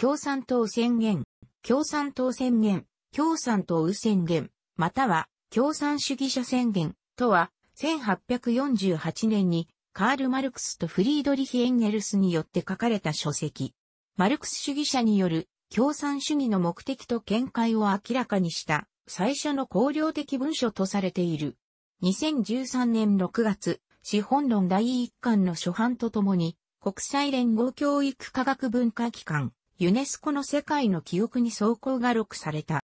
共産党宣言、共産党宣言、共産党右宣言、または共産主義者宣言とは、1848年にカール・マルクスとフリードリヒ・エンゲルスによって書かれた書籍。マルクス主義者による共産主義の目的と見解を明らかにした最初の公領的文書とされている。2013年6月、資本論第1巻の初版とともに、国際連合教育科学文化機関、ユネスコの世界の記憶に草稿が録された。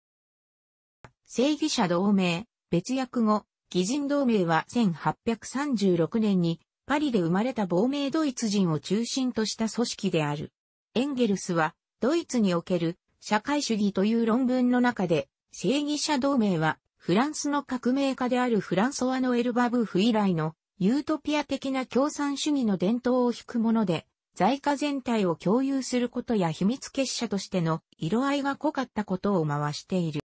正義者同盟、別訳語、義人同盟は1836年にパリで生まれた亡命ドイツ人を中心とした組織である。エンゲルスはドイツにおける社会主義という論文の中で正義者同盟はフランスの革命家であるフランソワのエルバブーフ以来のユートピア的な共産主義の伝統を引くもので在家全体を共有することや秘密結社としての色合いが濃かったことを回している。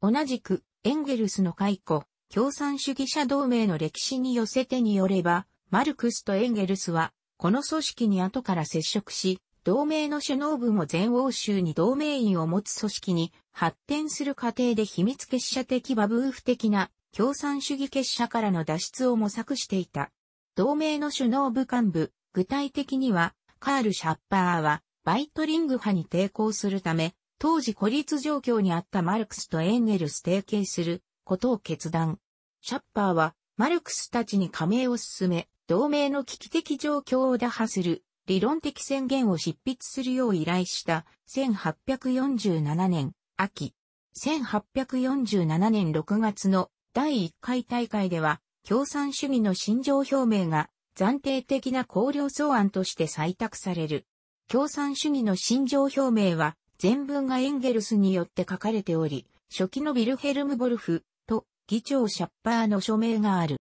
同じく、エンゲルスの解雇、共産主義者同盟の歴史に寄せてによれば、マルクスとエンゲルスは、この組織に後から接触し、同盟の首脳部も全欧州に同盟員を持つ組織に発展する過程で秘密結社的バブーフ的な共産主義結社からの脱出を模索していた。同盟の首脳部幹部、具体的には、カール・シャッパーは、バイトリング派に抵抗するため、当時孤立状況にあったマルクスとエンゲルス提携することを決断。シャッパーは、マルクスたちに加盟を進め、同盟の危機的状況を打破する理論的宣言を執筆するよう依頼した1847年秋。1847年6月の第1回大会では共産主義の心情表明が暫定的な考慮草案として採択される。共産主義の心情表明は、全文がエンゲルスによって書かれており、初期のビルヘルム・ボルフと議長シャッパーの署名がある。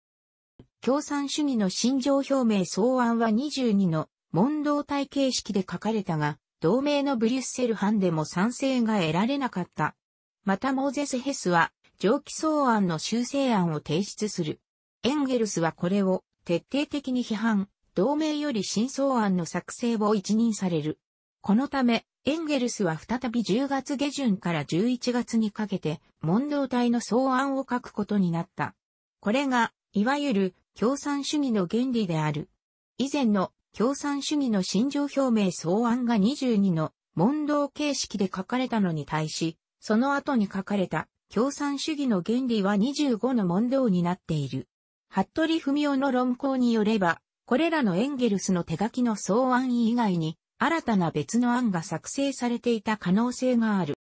共産主義の心情表明草案は22の問答体形式で書かれたが、同盟のブリュッセル藩でも賛成が得られなかった。またモーゼス・ヘスは、上記草案の修正案を提出する。エンゲルスはこれを徹底的に批判、同盟より真相案の作成を一任される。このため、エンゲルスは再び10月下旬から11月にかけて、問答体の草案を書くことになった。これが、いわゆる共産主義の原理である。以前の共産主義の心情表明草案が22の問答形式で書かれたのに対し、その後に書かれた共産主義の原理は25の問答になっている。服部文夫の論考によれば、これらのエンゲルスの手書きの草案以外に、新たな別の案が作成されていた可能性がある。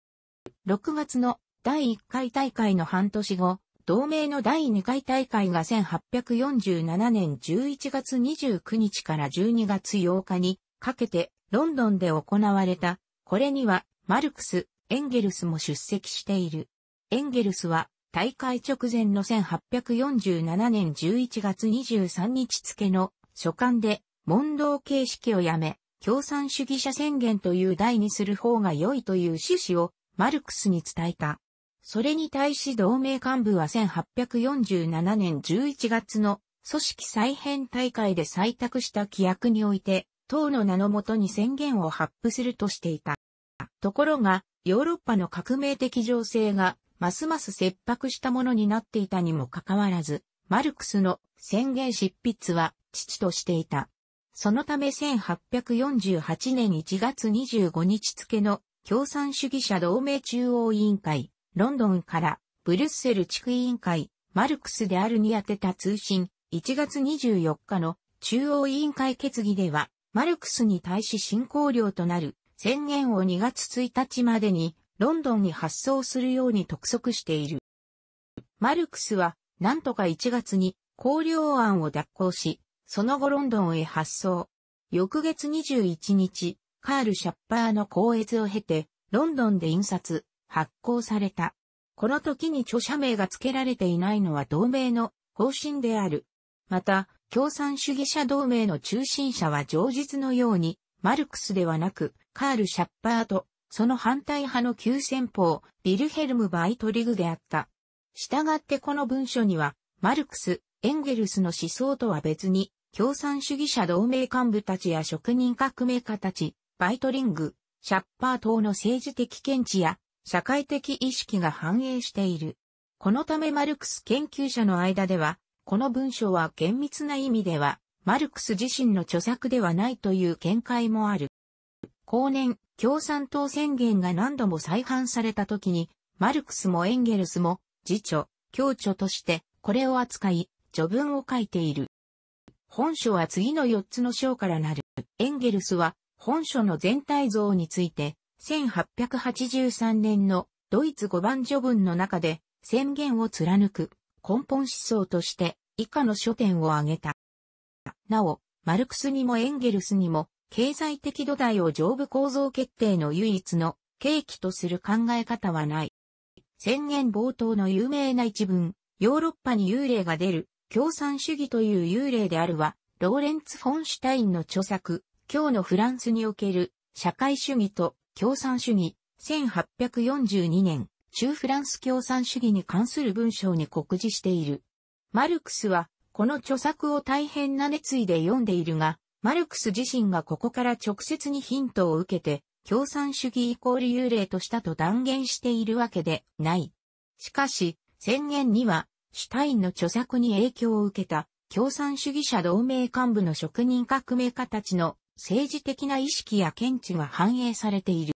6月の第1回大会の半年後、同盟の第2回大会が1847年11月29日から12月8日にかけてロンドンで行われた。これにはマルクス、エンゲルスも出席している。エンゲルスは大会直前の1847年11月23日付の書簡で、問答形式をやめ、共産主義者宣言という題にする方が良いという趣旨をマルクスに伝えた。それに対し同盟幹部は1847年11月の組織再編大会で採択した規約において、党の名のもとに宣言を発布するとしていた。ところが、ヨーロッパの革命的情勢がますます切迫したものになっていたにもかかわらず、マルクスの宣言執筆は父としていた。そのため1848年1月25日付の共産主義者同盟中央委員会、ロンドンからブルッセル地区委員会、マルクスであるに宛てた通信、1月24日の中央委員会決議では、マルクスに対し進行量となる宣言を2月1日までにロンドンに発送するように督促している。マルクスは、なんとか1月に、考領案を脱行し、その後ロンドンへ発送。翌月21日、カール・シャッパーの公演を経て、ロンドンで印刷、発行された。この時に著者名が付けられていないのは同盟の方針である。また、共産主義者同盟の中心者は上述のように、マルクスではなく、カール・シャッパーとその反対派の急先鋒、ビルヘルム・バイトリグであった。従ってこの文書には、マルクス、エンゲルスの思想とは別に、共産主義者同盟幹部たちや職人革命家たち、バイトリング、シャッパー等の政治的見地や社会的意識が反映している。このためマルクス研究者の間では、この文書は厳密な意味では、マルクス自身の著作ではないという見解もある。後年、共産党宣言が何度も再販された時に、マルクスもエンゲルスも、辞書、共著として、これを扱い、序文を書いている。本書は次の4つの章からなる。エンゲルスは、本書の全体像について、1883年のドイツ5番序文の中で宣言を貫く根本思想として以下の書店を挙げた。なお、マルクスにもエンゲルスにも経済的土台を上部構造決定の唯一の契機とする考え方はない。宣言冒頭の有名な一文、ヨーロッパに幽霊が出る、共産主義という幽霊であるは、ローレンツ・フォンシュタインの著作、今日のフランスにおける社会主義と共産主義、1842年、中フランス共産主義に関する文章に告示している。マルクスは、この著作を大変な熱意で読んでいるが、マルクス自身がここから直接にヒントを受けて、共産主義イコール幽霊としたと断言しているわけでない。しかし、宣言には、シュタインの著作に影響を受けた、共産主義者同盟幹部の職人革命家たちの政治的な意識や見地が反映されている。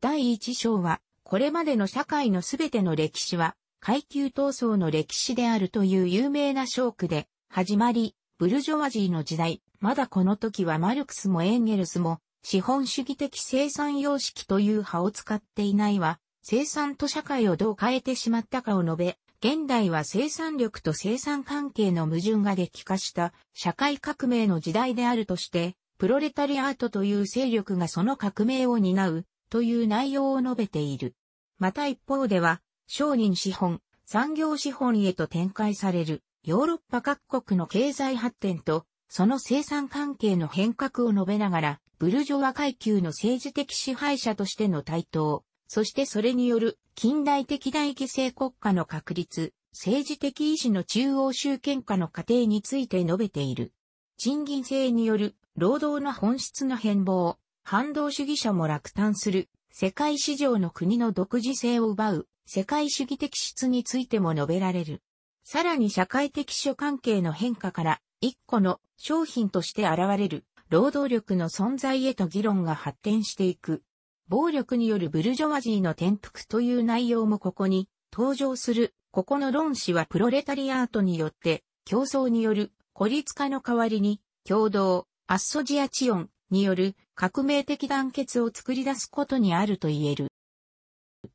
第一章は、これまでの社会のすべての歴史は、階級闘争の歴史であるという有名な章句で、始まり、ブルジョワジーの時代、まだこの時はマルクスもエンゲルスも、資本主義的生産様式という派を使っていないは、生産と社会をどう変えてしまったかを述べ、現代は生産力と生産関係の矛盾が激化した社会革命の時代であるとして、プロレタリアートという勢力がその革命を担うという内容を述べている。また一方では、商人資本、産業資本へと展開されるヨーロッパ各国の経済発展とその生産関係の変革を述べながら、ブルジョワ階級の政治的支配者としての台頭、そしてそれによる近代的大規制国家の確立、政治的意志の中央集権化の過程について述べている。賃金制による労働の本質の変貌、反動主義者も落胆する、世界市場の国の独自性を奪う、世界主義的質についても述べられる。さらに社会的諸関係の変化から、一個の商品として現れる労働力の存在へと議論が発展していく。暴力によるブルジョワジーの転覆という内容もここに登場する。ここの論旨はプロレタリアートによって競争による孤立化の代わりに共同、アッソジアチオンによる革命的団結を作り出すことにあると言える。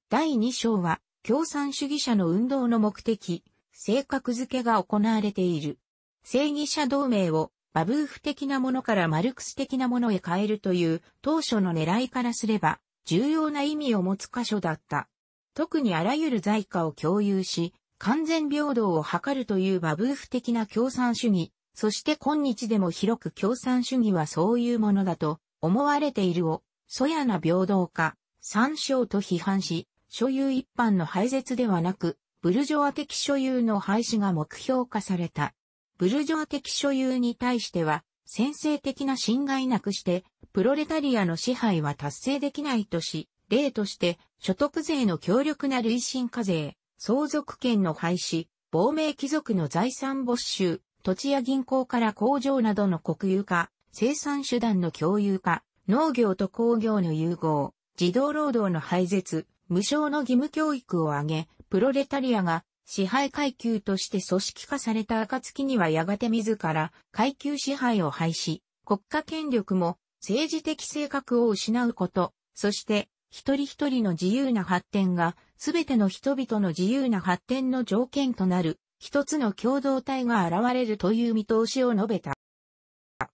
第2章は共産主義者の運動の目的、性格付けが行われている。正義者同盟をバブーフ的なものからマルクス的なものへ変えるという当初の狙いからすれば重要な意味を持つ箇所だった。特にあらゆる在価を共有し、完全平等を図るというバブーフ的な共産主義、そして今日でも広く共産主義はそういうものだと思われているを、そやな平等化、参照と批判し、所有一般の廃絶ではなく、ブルジョア的所有の廃止が目標化された。ブルジョア的所有に対しては、先制的な侵害なくして、プロレタリアの支配は達成できないとし、例として、所得税の強力な累進課税、相続権の廃止、亡命貴族の財産没収、土地や銀行から工場などの国有化、生産手段の共有化、農業と工業の融合、児童労働の廃絶、無償の義務教育を挙げ、プロレタリアが支配階級として組織化された暁にはやがて自ら階級支配を廃止、国家権力も政治的性格を失うこと、そして一人一人の自由な発展が全ての人々の自由な発展の条件となる一つの共同体が現れるという見通しを述べた。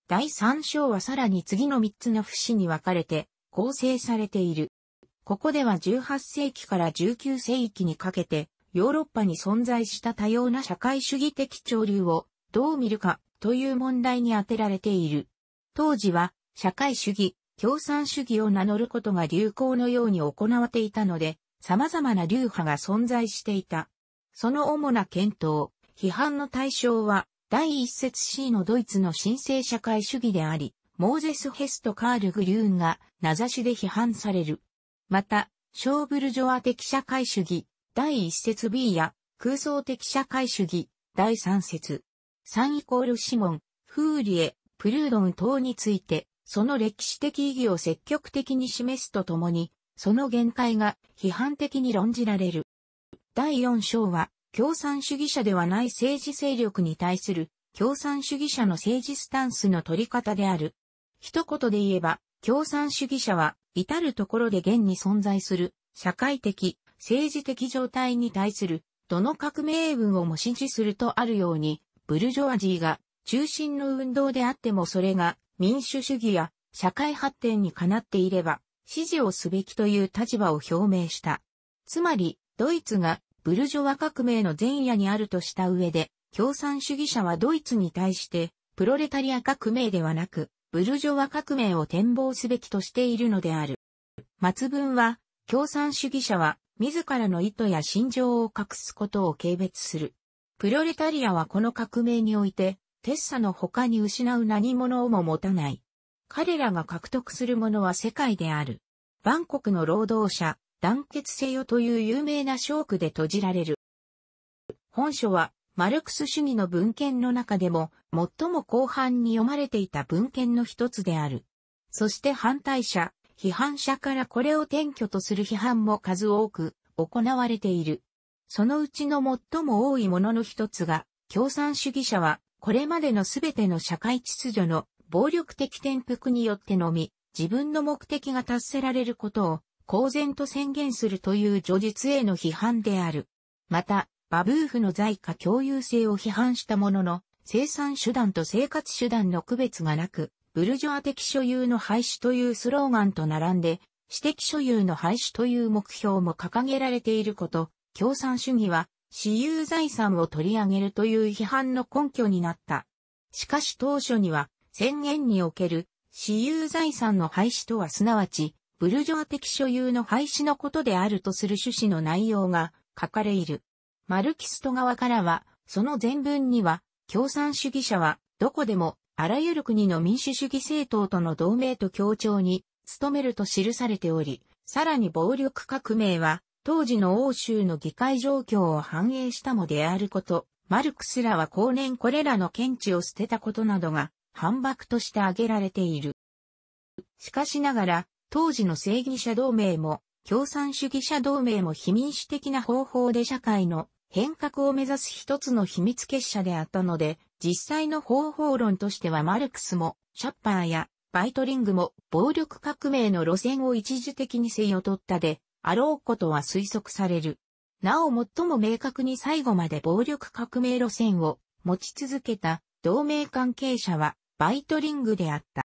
第三章はさらに次の三つの節に分かれて構成されている。ここでは18世紀から19世紀にかけてヨーロッパに存在した多様な社会主義的潮流をどう見るかという問題に当てられている。当時は社会主義、共産主義を名乗ることが流行のように行われていたので、様々な流派が存在していた。その主な検討、批判の対象は、第一節 C のドイツの新生社会主義であり、モーゼス・ヘスト・カール・グリューンが名指しで批判される。また、ショーブルジョア的社会主義、第1節 B や空想的社会主義、第3節。3イコールシモン、フーリエ、プルードン等について、その歴史的意義を積極的に示すとともに、その限界が批判的に論じられる。第4章は、共産主義者ではない政治勢力に対する共産主義者の政治スタンスの取り方である。一言で言えば、共産主義者は、至るところで現に存在する、社会的、政治的状態に対する、どの革命運をも支持するとあるように、ブルジョアジーが中心の運動であってもそれが民主主義や社会発展にかなっていれば、支持をすべきという立場を表明した。つまり、ドイツがブルジョワ革命の前夜にあるとした上で、共産主義者はドイツに対して、プロレタリア革命ではなく、ブルジョワ革命を展望すべきとしているのである。末文は、共産主義者は、自らの意図や心情を隠すことを軽蔑する。プロレタリアはこの革命において、テッサの他に失う何者をも持たない。彼らが獲得するものは世界である。バンコクの労働者、団結せよという有名なショークで閉じられる。本書は、マルクス主義の文献の中でも、最も後半に読まれていた文献の一つである。そして反対者、批判者からこれを転居とする批判も数多く行われている。そのうちの最も多いものの一つが、共産主義者は、これまでのすべての社会秩序の暴力的転覆によってのみ、自分の目的が達せられることを公然と宣言するという叙述への批判である。また、バブーフの在家共有性を批判したものの、生産手段と生活手段の区別がなく、ブルジョア的所有の廃止というスローガンと並んで、私的所有の廃止という目標も掲げられていること、共産主義は、私有財産を取り上げるという批判の根拠になった。しかし当初には、宣言における、私有財産の廃止とはすなわち、ブルジョア的所有の廃止のことであるとする趣旨の内容が書かれいる。マルキスト側からは、その全文には、共産主義者は、どこでも、あらゆる国の民主主義政党との同盟と協調に努めると記されており、さらに暴力革命は、当時の欧州の議会状況を反映したもであること、マルクスらは後年これらの見地を捨てたことなどが反駁として挙げられている。しかしながら、当時の正義者同盟も、共産主義者同盟も非民主的な方法で社会の変革を目指す一つの秘密結社であったので、実際の方法論としてはマルクスも、シャッパーや、バイトリングも、暴力革命の路線を一時的に制御取ったで、あろうことは推測される。なお最も明確に最後まで暴力革命路線を持ち続けた同盟関係者はバイトリングであった。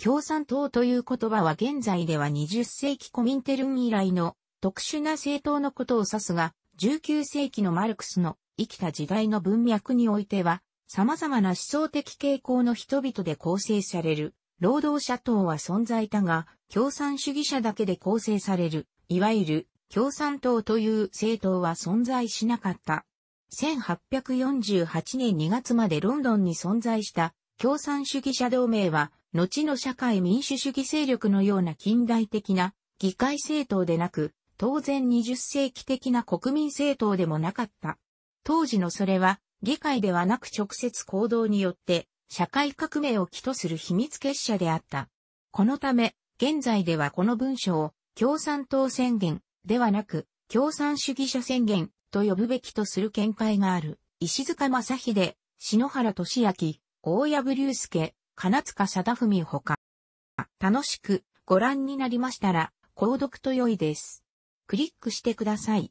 共産党という言葉は現在では20世紀コミンテルン以来の特殊な政党のことを指すが、19世紀のマルクスの生きた時代の文脈においては、様々な思想的傾向の人々で構成される、労働者党は存在だが、共産主義者だけで構成される、いわゆる共産党という政党は存在しなかった。1848年2月までロンドンに存在した共産主義者同盟は、後の社会民主主義勢力のような近代的な議会政党でなく、当然20世紀的な国民政党でもなかった。当時のそれは、議会ではなく直接行動によって、社会革命を起とする秘密結社であった。このため、現在ではこの文書を、共産党宣言ではなく、共産主義者宣言と呼ぶべきとする見解がある。石塚正秀、篠原俊明、大谷隆介、金塚貞文ほか。楽しくご覧になりましたら、購読と良いです。クリックしてください。